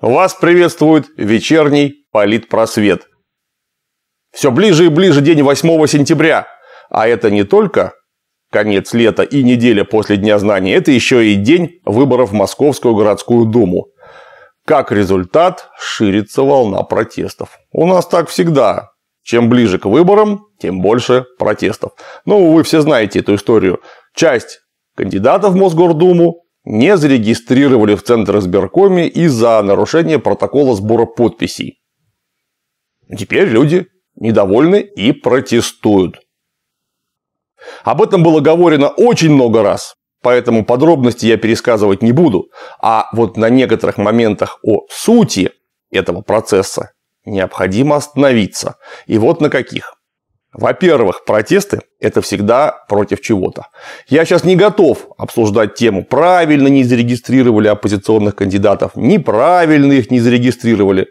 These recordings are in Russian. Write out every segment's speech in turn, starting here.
Вас приветствует вечерний политпросвет. Все ближе и ближе день 8 сентября. А это не только конец лета и неделя после Дня знаний, это еще и день выборов в Московскую городскую думу. Как результат, ширится волна протестов. У нас так всегда. Чем ближе к выборам, тем больше протестов. Ну, вы все знаете эту историю. Часть кандидатов в Мосгордуму не зарегистрировали в Центр избиркоме из-за нарушения протокола сбора подписей. Теперь люди недовольны и протестуют. Об этом было говорено очень много раз, поэтому подробности я пересказывать не буду. А вот на некоторых моментах о сути этого процесса необходимо остановиться. И вот на каких. Во-первых, протесты – это всегда против чего-то. Я сейчас не готов обсуждать тему, правильно не зарегистрировали оппозиционных кандидатов, неправильно их не зарегистрировали.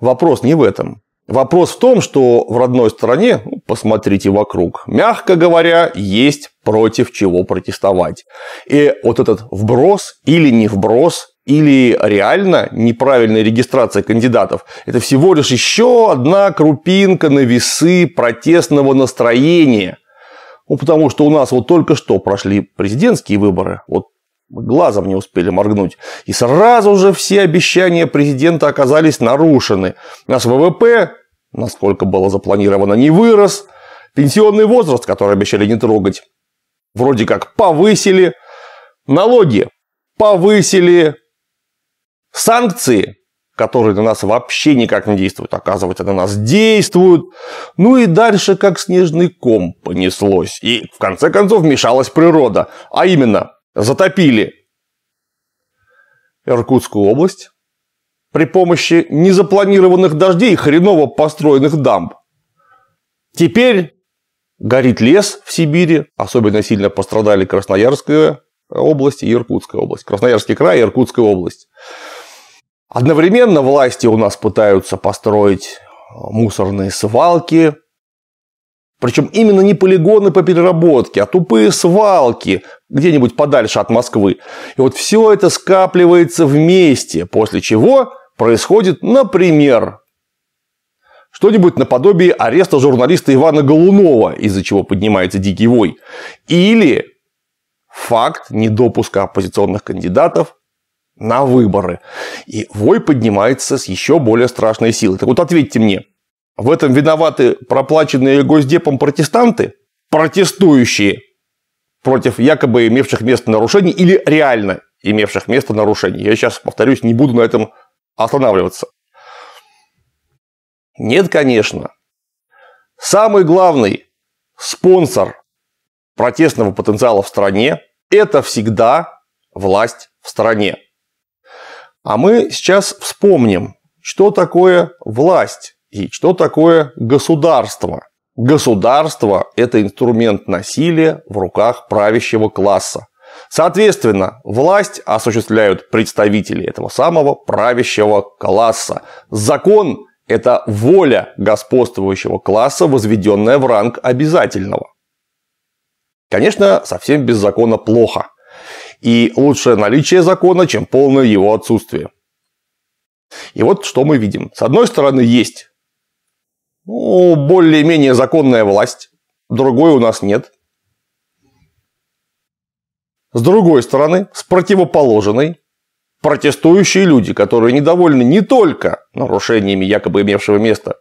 Вопрос не в этом. Вопрос в том, что в родной стране, ну, посмотрите вокруг, мягко говоря, есть против чего протестовать. И вот этот вброс или не вброс или реально неправильная регистрация кандидатов – это всего лишь еще одна крупинка на весы протестного настроения. Ну, потому что у нас вот только что прошли президентские выборы, вот глазом не успели моргнуть. И сразу же все обещания президента оказались нарушены. Наш ВВП, насколько было запланировано, не вырос. Пенсионный возраст, который обещали не трогать, вроде как повысили. Налоги повысили, Санкции, которые на нас вообще никак не действуют, оказывается, на нас действуют. Ну и дальше как снежный ком понеслось. И в конце концов вмешалась природа. А именно, затопили Иркутскую область при помощи незапланированных дождей и хреново построенных дамб. Теперь горит лес в Сибири, особенно сильно пострадали Красноярская область и Иркутская область. Красноярский край и Иркутская область. Одновременно власти у нас пытаются построить э, мусорные свалки, причем именно не полигоны по переработке, а тупые свалки где-нибудь подальше от Москвы. И вот все это скапливается вместе, после чего происходит, например, что-нибудь наподобие ареста журналиста Ивана Голунова, из-за чего поднимается дикий вой. Или факт недопуска оппозиционных кандидатов на выборы. И вой поднимается с еще более страшной силой. Так вот ответьте мне, в этом виноваты проплаченные госдепом протестанты, протестующие против якобы имевших место нарушений или реально имевших место нарушений. Я сейчас, повторюсь, не буду на этом останавливаться. Нет, конечно. Самый главный спонсор протестного потенциала в стране – это всегда власть в стране. А мы сейчас вспомним, что такое власть и что такое государство. Государство – это инструмент насилия в руках правящего класса. Соответственно, власть осуществляют представители этого самого правящего класса. Закон – это воля господствующего класса, возведенная в ранг обязательного. Конечно, совсем без закона плохо – и лучшее наличие закона, чем полное его отсутствие. И вот что мы видим. С одной стороны, есть ну, более-менее законная власть. Другой у нас нет. С другой стороны, с противоположной, протестующие люди, которые недовольны не только нарушениями якобы имевшего место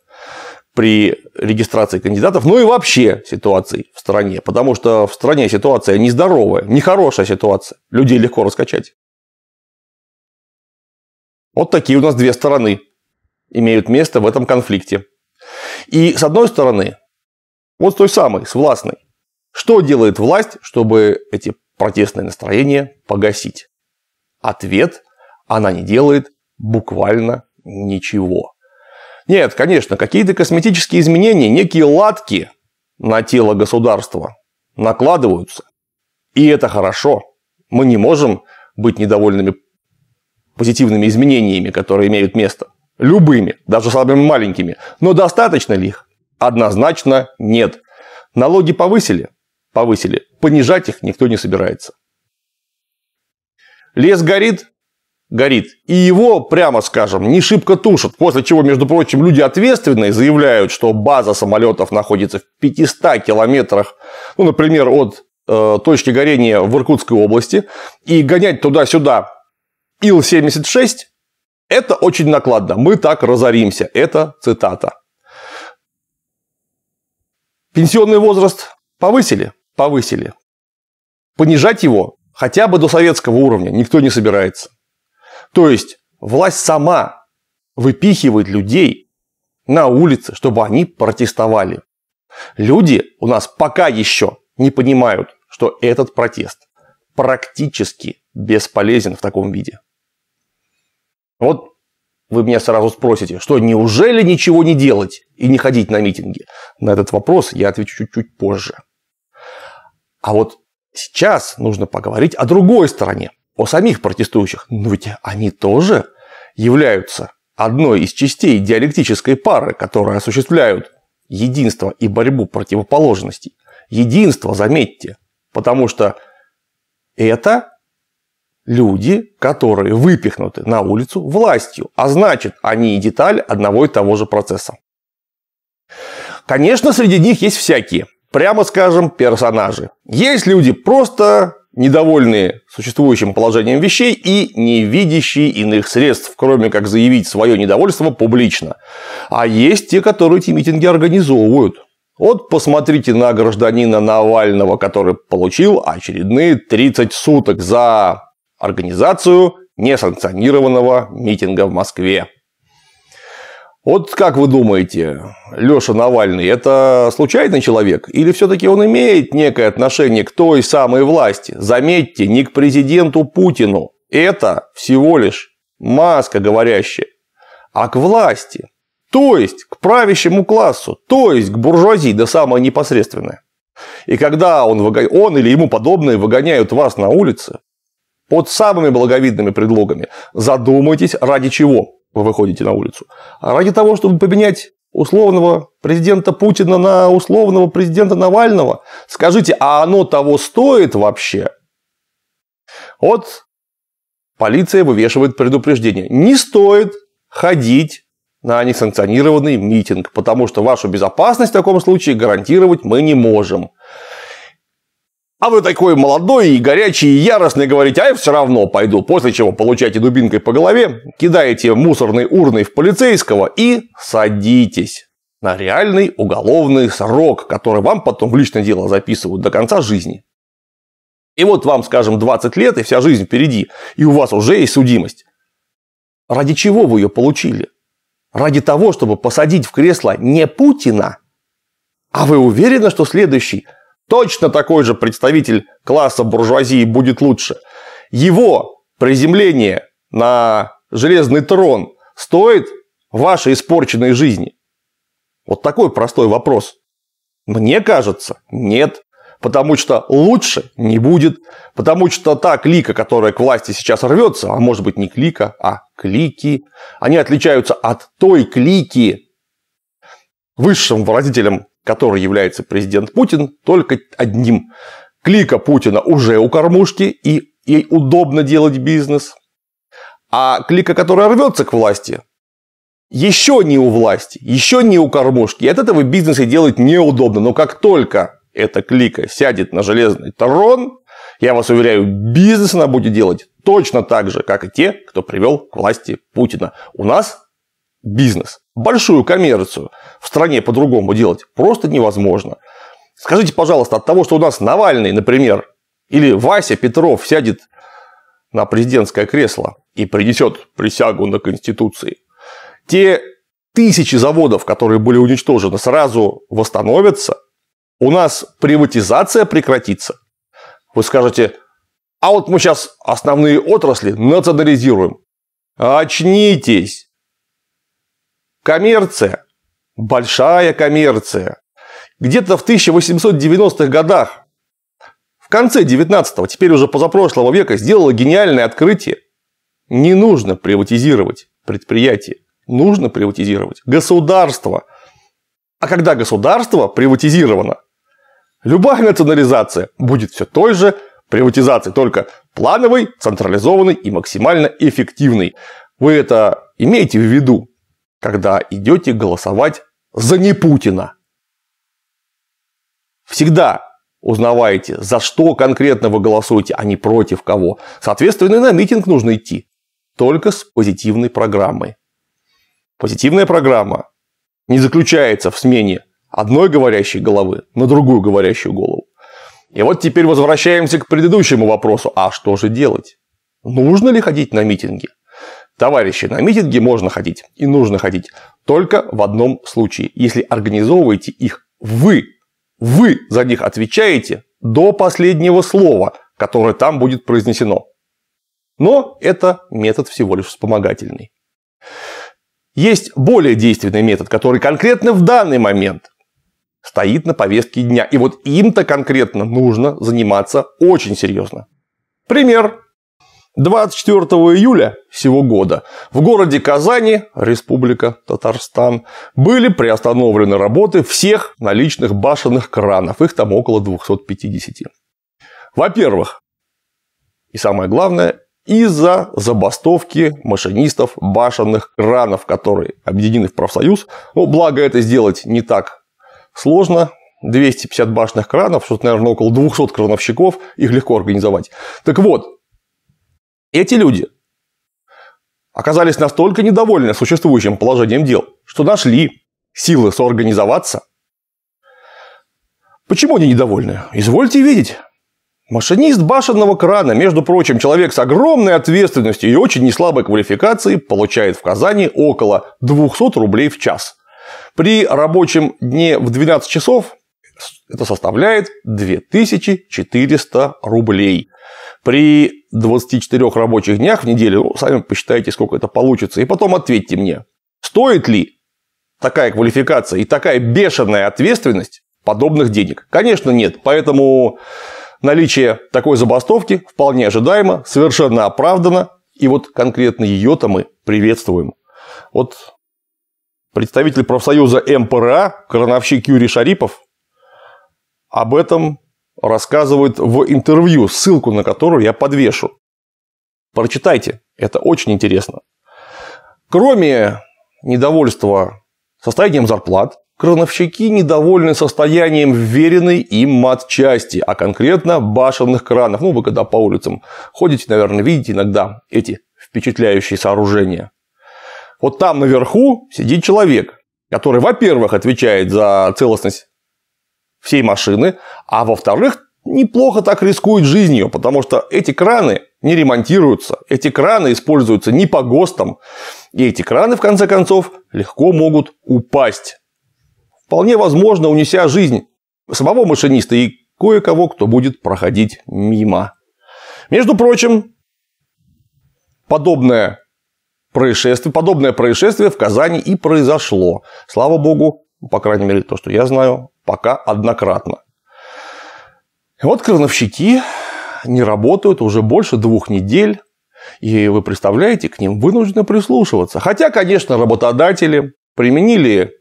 при регистрации кандидатов, ну и вообще ситуации в стране, потому что в стране ситуация нездоровая, нехорошая ситуация, людей легко раскачать. Вот такие у нас две стороны имеют место в этом конфликте. И с одной стороны, вот с той самой, с властной, что делает власть, чтобы эти протестные настроения погасить? Ответ – она не делает буквально ничего. Нет, конечно, какие-то косметические изменения, некие латки на тело государства накладываются. И это хорошо. Мы не можем быть недовольными позитивными изменениями, которые имеют место. Любыми, даже самыми маленькими. Но достаточно ли их? Однозначно нет. Налоги повысили? Повысили. Понижать их никто не собирается. Лес горит? горит. И его, прямо скажем, не шибко тушат. После чего, между прочим, люди ответственные заявляют, что база самолетов находится в 500 километрах, ну, например, от э, точки горения в Иркутской области. И гонять туда-сюда Ил-76 – это очень накладно. Мы так разоримся. Это цитата. Пенсионный возраст повысили? Повысили. Понижать его хотя бы до советского уровня никто не собирается. То есть власть сама выпихивает людей на улицы, чтобы они протестовали. Люди у нас пока еще не понимают, что этот протест практически бесполезен в таком виде. Вот вы меня сразу спросите, что неужели ничего не делать и не ходить на митинги? На этот вопрос я отвечу чуть-чуть позже. А вот сейчас нужно поговорить о другой стороне о самих протестующих, но ведь они тоже являются одной из частей диалектической пары, которые осуществляют единство и борьбу противоположностей. Единство, заметьте, потому что это люди, которые выпихнуты на улицу властью, а значит, они и деталь одного и того же процесса. Конечно, среди них есть всякие, прямо скажем, персонажи. Есть люди просто недовольные существующим положением вещей и не видящие иных средств, кроме как заявить свое недовольство публично. А есть те, которые эти митинги организовывают. Вот посмотрите на гражданина Навального, который получил очередные 30 суток за организацию несанкционированного митинга в Москве. Вот как вы думаете, Леша Навальный, это случайный человек? Или все-таки он имеет некое отношение к той самой власти? Заметьте, не к президенту Путину. Это всего лишь маска говорящая. А к власти. То есть к правящему классу. То есть к буржуазии, да самое непосредственное. И когда он, он или ему подобные выгоняют вас на улице, под самыми благовидными предлогами, задумайтесь ради чего – вы выходите на улицу, а ради того, чтобы поменять условного президента Путина на условного президента Навального, скажите, а оно того стоит вообще? Вот полиция вывешивает предупреждение. Не стоит ходить на несанкционированный митинг, потому что вашу безопасность в таком случае гарантировать мы не можем. А вы такой молодой и горячий, и яростный говорите, а я все равно пойду. После чего получаете дубинкой по голове, кидаете мусорной урной в полицейского и садитесь на реальный уголовный срок, который вам потом в личное дело записывают до конца жизни. И вот вам, скажем, 20 лет, и вся жизнь впереди, и у вас уже есть судимость. Ради чего вы ее получили? Ради того, чтобы посадить в кресло не Путина, а вы уверены, что следующий Точно такой же представитель класса буржуазии будет лучше. Его приземление на железный трон стоит вашей испорченной жизни? Вот такой простой вопрос. Мне кажется, нет. Потому что лучше не будет. Потому что та клика, которая к власти сейчас рвется, а может быть не клика, а клики, они отличаются от той клики, высшим выразителем которой является президент Путин, только одним. Клика Путина уже у кормушки, и ей удобно делать бизнес. А клика, которая рвется к власти, еще не у власти, еще не у кормушки. И от этого бизнеса делать неудобно. Но как только эта клика сядет на железный трон, я вас уверяю, бизнес она будет делать точно так же, как и те, кто привел к власти Путина. У нас бизнес. Большую коммерцию в стране по-другому делать просто невозможно. Скажите, пожалуйста, от того, что у нас Навальный, например, или Вася Петров сядет на президентское кресло и принесет присягу на Конституции, те тысячи заводов, которые были уничтожены, сразу восстановятся, у нас приватизация прекратится. Вы скажете, а вот мы сейчас основные отрасли национализируем. Очнитесь! Коммерция. Большая коммерция. Где-то в 1890-х годах, в конце 19-го, теперь уже позапрошлого века, сделала гениальное открытие. Не нужно приватизировать предприятие. Нужно приватизировать государство. А когда государство приватизировано, любая национализация будет все той же приватизацией, только плановый, централизованный и максимально эффективный. Вы это имеете в виду когда идете голосовать за не Путина. Всегда узнавайте, за что конкретно вы голосуете, а не против кого. Соответственно, и на митинг нужно идти. Только с позитивной программой. Позитивная программа не заключается в смене одной говорящей головы на другую говорящую голову. И вот теперь возвращаемся к предыдущему вопросу. А что же делать? Нужно ли ходить на митинги? Товарищи, на митинги можно ходить и нужно ходить. Только в одном случае. Если организовываете их вы, вы за них отвечаете до последнего слова, которое там будет произнесено. Но это метод всего лишь вспомогательный. Есть более действенный метод, который конкретно в данный момент стоит на повестке дня. И вот им-то конкретно нужно заниматься очень серьезно. Пример 24 июля всего года в городе Казани, Республика Татарстан, были приостановлены работы всех наличных башенных кранов, их там около 250. Во-первых, и самое главное, из-за забастовки машинистов башенных кранов, которые объединены в профсоюз. Ну, благо, это сделать не так сложно, 250 башенных кранов, что-то, наверное, около 200 крановщиков, их легко организовать. Так вот, эти люди оказались настолько недовольны существующим положением дел, что нашли силы соорганизоваться. Почему они недовольны? Извольте видеть. Машинист башенного крана, между прочим, человек с огромной ответственностью и очень неслабой квалификацией, получает в Казани около 200 рублей в час. При рабочем дне в 12 часов это составляет 2400 рублей при 24 рабочих днях в неделю, ну, сами посчитайте, сколько это получится, и потом ответьте мне, стоит ли такая квалификация и такая бешеная ответственность подобных денег? Конечно, нет. Поэтому наличие такой забастовки вполне ожидаемо, совершенно оправдано, и вот конкретно ее-то мы приветствуем. Вот представитель профсоюза МПРА, крановщик Юрий Шарипов, об этом рассказывают в интервью, ссылку на которую я подвешу. Прочитайте, это очень интересно. Кроме недовольства состоянием зарплат, крановщики недовольны состоянием веренной им матчасти, а конкретно башенных кранов. Ну, вы когда по улицам ходите, наверное, видите иногда эти впечатляющие сооружения. Вот там наверху сидит человек, который, во-первых, отвечает за целостность всей машины, а во-вторых, неплохо так рискует жизнью, потому что эти краны не ремонтируются, эти краны используются не по ГОСТам, и эти краны, в конце концов, легко могут упасть. Вполне возможно, унеся жизнь самого машиниста и кое-кого, кто будет проходить мимо. Между прочим, подобное происшествие, подобное происшествие в Казани и произошло. Слава богу, по крайней мере, то, что я знаю, пока однократно. И вот крановщики не работают уже больше двух недель, и вы представляете, к ним вынуждены прислушиваться. Хотя, конечно, работодатели применили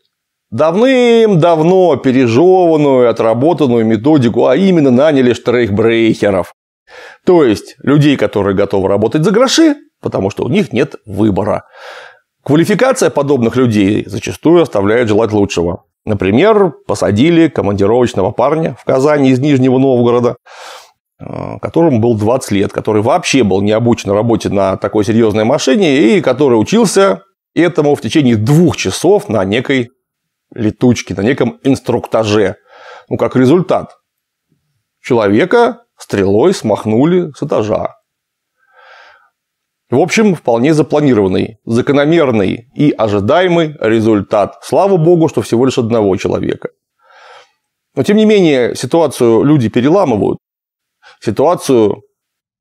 давным-давно пережеванную, отработанную методику, а именно наняли штрейхбрейхеров. То есть людей, которые готовы работать за гроши, потому что у них нет выбора. Квалификация подобных людей зачастую оставляет желать лучшего. Например, посадили командировочного парня в Казани из Нижнего Новгорода, э, которому был 20 лет, который вообще был не обучен работе на такой серьезной машине и который учился этому в течение двух часов на некой летучке, на неком инструктаже. Ну, как результат, человека стрелой смахнули с этажа. В общем, вполне запланированный, закономерный и ожидаемый результат. Слава богу, что всего лишь одного человека. Но тем не менее, ситуацию люди переламывают. Ситуацию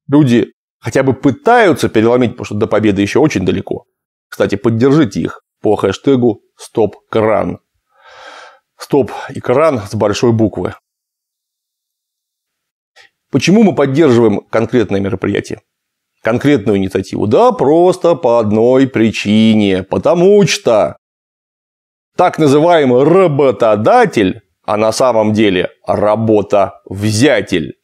люди хотя бы пытаются переломить, потому что до победы еще очень далеко. Кстати, поддержите их по хэштегу «Стоп-кран». «Стоп» и «кран» с большой буквы. Почему мы поддерживаем конкретное мероприятие? конкретную инициативу? Да, просто по одной причине. Потому что так называемый работодатель, а на самом деле работовзятель,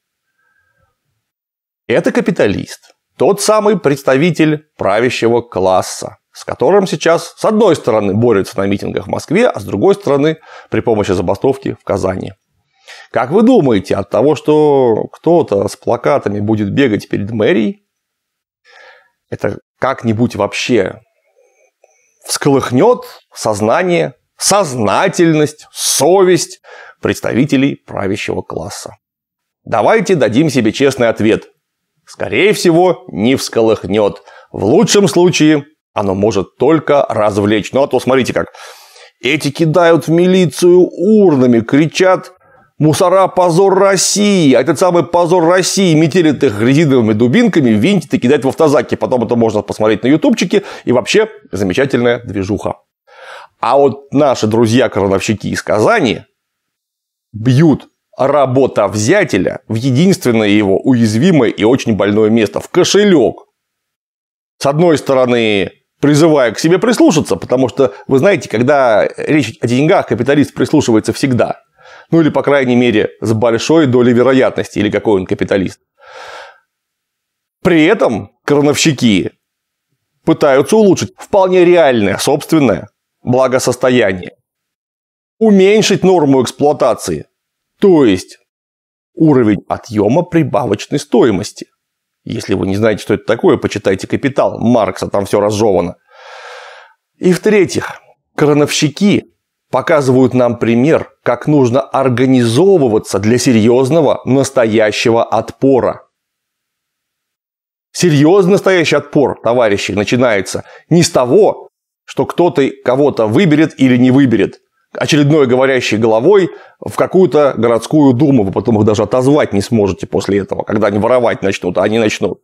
это капиталист. Тот самый представитель правящего класса, с которым сейчас, с одной стороны, борются на митингах в Москве, а с другой стороны, при помощи забастовки в Казани. Как вы думаете, от того, что кто-то с плакатами будет бегать перед мэрией, это как-нибудь вообще всколыхнет сознание, сознательность, совесть представителей правящего класса. Давайте дадим себе честный ответ. Скорее всего, не всколыхнет. В лучшем случае оно может только развлечь. Ну а то смотрите как. Эти кидают в милицию урнами, кричат Мусора – позор России. А этот самый позор России метелит их резиновыми дубинками, винтит и кидает в автозаки. Потом это можно посмотреть на ютубчике. И вообще замечательная движуха. А вот наши друзья-крановщики из Казани бьют работовзятеля в единственное его уязвимое и очень больное место – в кошелек. С одной стороны, призывая к себе прислушаться, потому что, вы знаете, когда речь о деньгах, капиталист прислушивается всегда. Ну или, по крайней мере, с большой долей вероятности, или какой он капиталист. При этом крановщики пытаются улучшить вполне реальное собственное благосостояние. Уменьшить норму эксплуатации, то есть уровень отъема прибавочной стоимости. Если вы не знаете, что это такое, почитайте «Капитал» Маркса, там все разжевано. И в-третьих, крановщики показывают нам пример, как нужно организовываться для серьезного настоящего отпора. Серьезный настоящий отпор, товарищи, начинается не с того, что кто-то кого-то выберет или не выберет. Очередной говорящей головой в какую-то городскую думу, вы потом их даже отозвать не сможете после этого, когда они воровать начнут, а они начнут.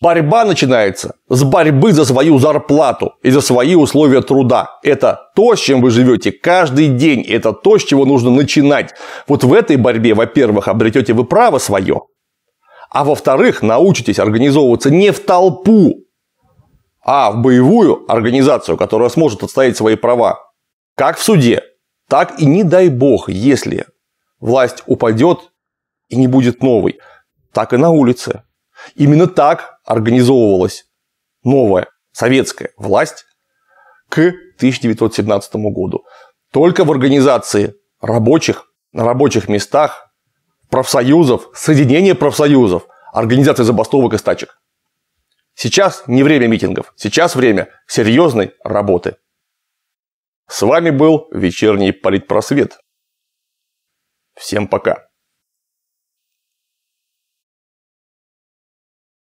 Борьба начинается с борьбы за свою зарплату и за свои условия труда. Это то, с чем вы живете каждый день. Это то, с чего нужно начинать. Вот в этой борьбе, во-первых, обретете вы право свое. А во-вторых, научитесь организовываться не в толпу, а в боевую организацию, которая сможет отстоять свои права. Как в суде, так и не дай бог, если власть упадет и не будет новой, так и на улице Именно так организовывалась новая советская власть к 1917 году. Только в организации рабочих на рабочих местах, профсоюзов, соединения профсоюзов, организации забастовок и стачек. Сейчас не время митингов, сейчас время серьезной работы. С вами был вечерний политпросвет. Всем пока.